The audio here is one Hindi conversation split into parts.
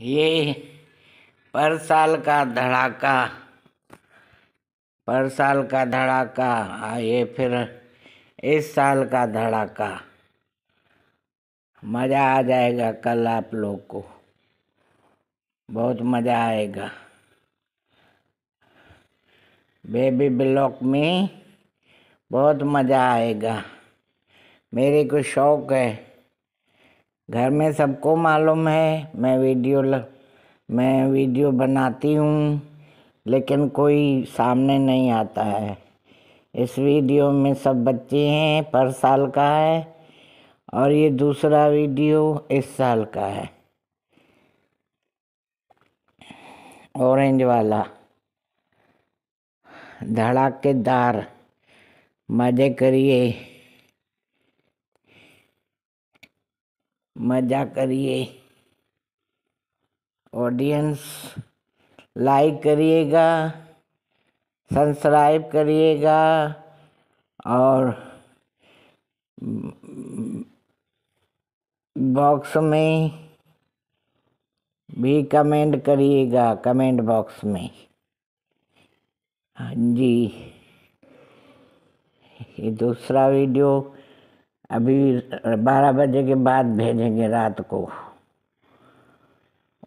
ये पर साल का धड़ाका पर साल का धड़ाका हाँ, ये फिर इस साल का धड़ाका मज़ा आ जाएगा कल आप लोग को बहुत मज़ा आएगा बेबी ब्लॉक में बहुत मज़ा आएगा मेरे को शौक़ है घर में सबको मालूम है मैं वीडियो ल, मैं वीडियो बनाती हूँ लेकिन कोई सामने नहीं आता है इस वीडियो में सब बच्चे हैं पर साल का है और ये दूसरा वीडियो इस साल का है ऑरेंज वाला धड़ाकेदार मज़े करिए मज़ा करिए ऑडियंस लाइक करिएगा सब्सक्राइब करिएगा और बॉक्स में भी कमेंट करिएगा कमेंट बॉक्स में हाँ जी ये दूसरा वीडियो अभी बारह बजे के बाद भेजेंगे रात को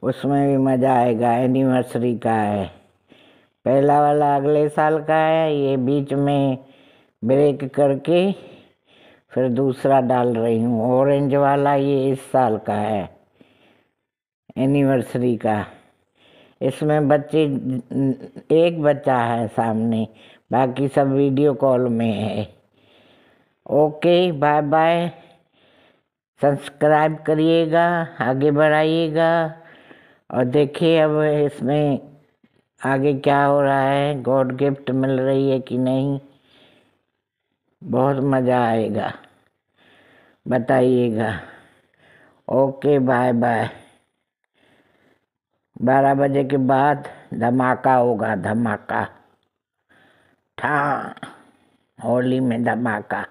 उसमें भी मज़ा आएगा एनिवर्सरी का है पहला वाला अगले साल का है ये बीच में ब्रेक करके फिर दूसरा डाल रही हूँ ऑरेंज वाला ये इस साल का है एनिवर्सरी का इसमें बच्चे एक बच्चा है सामने बाकी सब वीडियो कॉल में है ओके बाय बाय सब्सक्राइब करिएगा आगे बढ़ाइएगा और देखिए अब इसमें आगे क्या हो रहा है गॉड गिफ्ट मिल रही है कि नहीं बहुत मज़ा आएगा बताइएगा ओके बाय बाय बारह बजे के बाद धमाका होगा धमाका ठा होली में धमाका